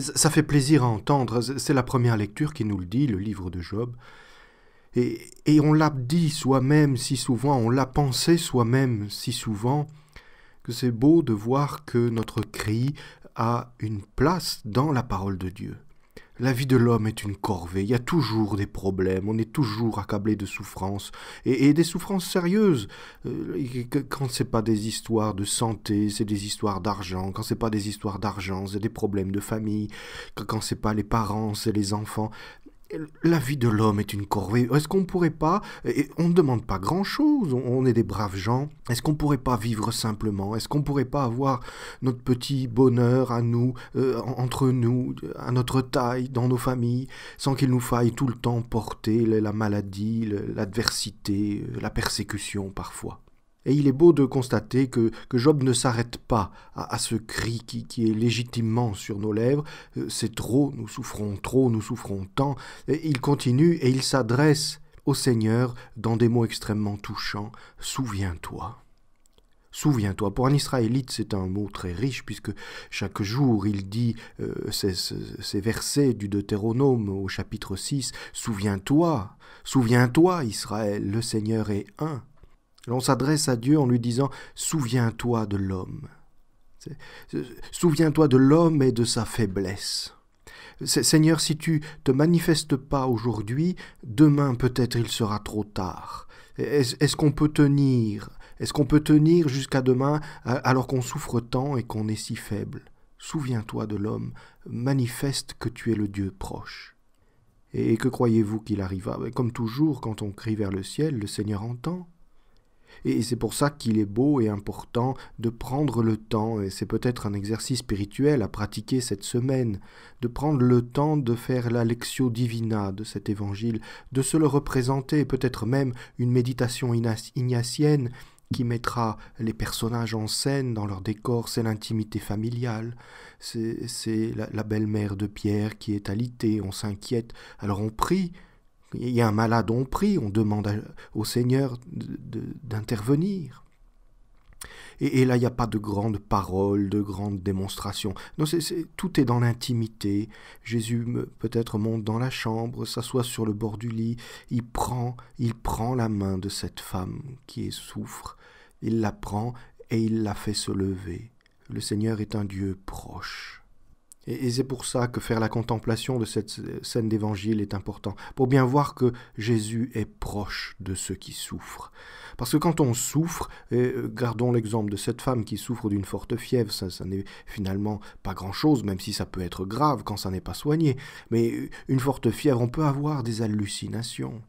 ça fait plaisir à entendre, c'est la première lecture qui nous le dit, le livre de Job. et on l'a dit soi-même si souvent, on l'a pensé soi-même si souvent, que c'est beau de voir que notre cri a une place dans la parole de Dieu. La vie de l'homme est une corvée, il y a toujours des problèmes, on est toujours accablé de souffrances, et, des souffrances sérieuses. Euh, quand c'est pas des histoires de santé, c'est des histoires d'argent, quand c'est pas des histoires d'argent, c'est des problèmes de famille, quand c'est pas les parents, c'est les enfants la vie de l'homme est une corvée. Est-ce qu'on ne pourrait pas, on ne demande pas grand-chose, on est des braves gens, est-ce qu'on pourrait pas vivre simplement Est-ce qu'on pourrait pas avoir notre petit bonheur à nous, euh, entre nous, à notre taille, dans nos familles, sans qu'il nous faille tout le temps porter la maladie, l'adversité, euh, la persécution parfois et il est beau de constater que, Job ne s'arrête pas à, ce cri qui, est légitimement sur nos lèvres. Euh, c'est trop, nous souffrons trop, nous souffrons tant. il continue et il s'adresse au Seigneur dans des mots extrêmement touchants. Souviens-toi. Souviens-toi, pour un Israélite c'est un mot très riche puisque chaque jour il dit euh, ces, ces, versets du Deutéronome au chapitre 6, Souviens-toi, souviens-toi Israël, le Seigneur est un, on s'adresse à Dieu en lui disant Souviens-toi de l'homme. Souviens-toi de l'homme et de sa faiblesse. Seigneur, si tu te manifestes pas aujourd'hui, demain peut-être il sera trop tard. Est-ce qu'on peut tenir Est-ce qu'on peut tenir jusqu'à demain alors qu'on souffre tant et qu'on est si faible Souviens-toi de l'homme, manifeste que tu es le Dieu proche. Et que croyez-vous qu'il arriva Comme toujours, quand on crie vers le ciel, le Seigneur entend. Et c'est pour ça qu'il est beau et important de prendre le temps, et c'est peut-être un exercice spirituel à pratiquer cette semaine, de prendre le temps de faire la lectio divina de cet évangile, de se le représenter, peut-être même une méditation ignatienne qui mettra les personnages en scène dans leur décor, c'est l'intimité familiale, c'est la, la belle-mère de Pierre qui est alitée, on s'inquiète, alors on prie, il y a un malade, on prie, on demande au Seigneur d'intervenir. Et, là, il n'y a pas de grandes paroles, de grandes démonstrations. tout est dans l'intimité. Jésus peut-être monte dans la chambre, s'assoit sur le bord du lit, il prend, il prend la main de cette femme qui souffre, il la prend et il la fait se lever. Le Seigneur est un Dieu proche. Et, c'est pour ça que faire la contemplation de cette scène d'évangile est important, pour bien voir que Jésus est proche de ceux qui souffrent. Parce que quand on souffre, euh, gardons l'exemple de cette femme qui souffre d'une forte fièvre, ça, ça n'est finalement pas grand-chose, même si ça peut être grave quand ça n'est pas soigné, mais euh, une forte fièvre, on peut avoir des hallucinations.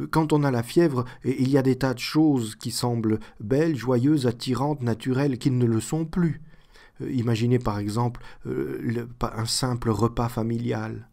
Euh, quand on a la fièvre, il y a des tas de choses qui semblent belles, joyeuses, attirantes, naturelles, qui ne le sont plus. Euh, imaginez par exemple euh, un simple repas familial.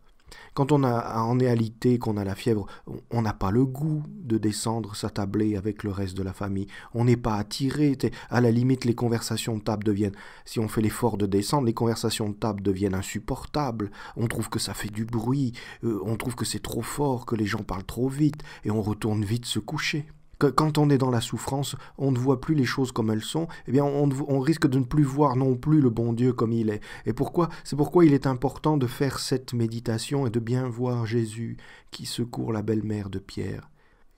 Quand on, a, en réalité qu'on a la fièvre, on n'a pas le goût de descendre s'attabler avec le reste de la famille. On n'est pas attiré. À la limite, les conversations de table deviennent, si on fait l'effort de descendre, les conversations de table deviennent insupportables. On trouve que ça fait du bruit, euh, on trouve que c'est trop fort, que les gens parlent trop vite, et on retourne vite se coucher quand on est dans la souffrance, on ne voit plus les choses comme elles sont, eh bien on, risque de ne plus voir non plus le bon Dieu comme il est. Et pourquoi C'est pourquoi il est important de faire cette méditation et de bien voir Jésus qui secourt la belle-mère de Pierre.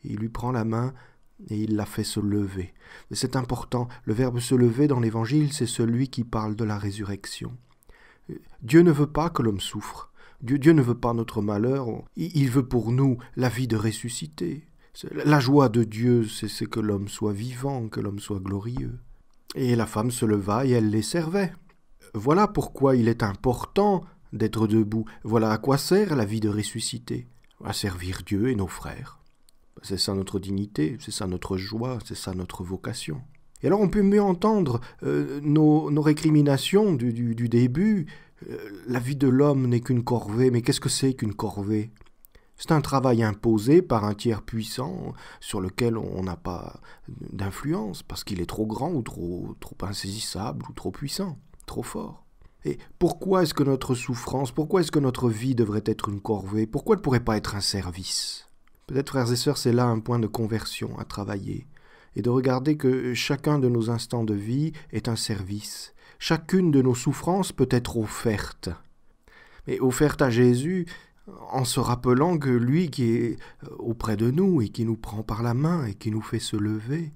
Il lui prend la main et il la fait se lever. C'est important, le verbe se lever dans l'Évangile, c'est celui qui parle de la résurrection. Euh, Dieu ne veut pas que l'homme souffre. Dieu, Dieu ne veut pas notre malheur, il veut pour nous la vie de ressuscité. La joie de Dieu, c'est que l'homme soit vivant, que l'homme soit glorieux. Et la femme se leva et elle les servait. Voilà pourquoi il est important d'être debout. Voilà à quoi sert la vie de ressuscité. À servir Dieu et nos frères. C'est ça notre dignité, c'est ça notre joie, c'est ça notre vocation. Et alors on peut mieux entendre euh, nos, récriminations du, début. Euh, la vie de l'homme n'est qu'une corvée, mais qu'est-ce que c'est qu'une corvée c'est un travail imposé par un tiers puissant sur lequel on n'a pas d'influence parce qu'il est trop grand ou trop, trop insaisissable ou trop puissant, trop fort. Et pourquoi est-ce que notre souffrance, pourquoi est-ce que notre vie devrait être une corvée Pourquoi ne pourrait pas être un service Peut-être, frères et sœurs, c'est là un point de conversion à travailler et de regarder que chacun de nos instants de vie est un service. Chacune de nos souffrances peut être offerte. Mais offerte à Jésus, en se rappelant que lui qui est euh, auprès de nous et qui nous prend par la main et qui nous fait se lever,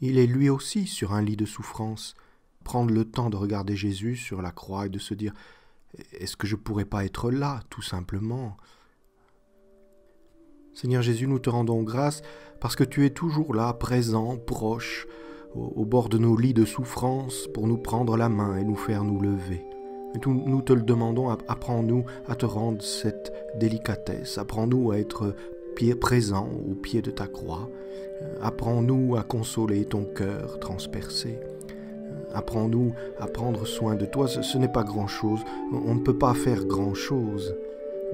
il est lui aussi sur un lit de souffrance. Prendre le temps de regarder Jésus sur la croix et de se dire Est-ce que je pourrais pas être là, tout simplement Seigneur Jésus, nous te rendons grâce parce que tu es toujours là, présent, proche, au, bord de nos lits de souffrance pour nous prendre la main et nous faire nous lever nous te le demandons, apprends-nous à te rendre cette délicatesse, apprends-nous à être euh, pied présent au pied de ta croix, euh, apprends-nous à consoler ton cœur transpercé. Euh, apprends-nous à prendre soin de toi, ce, ce n'est pas grand-chose, on ne peut pas faire grand-chose,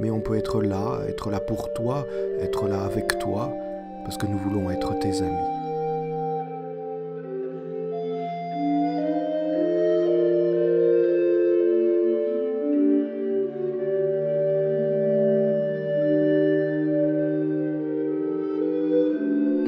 mais on peut être là, être là pour toi, être là avec toi, parce que nous voulons être tes amis.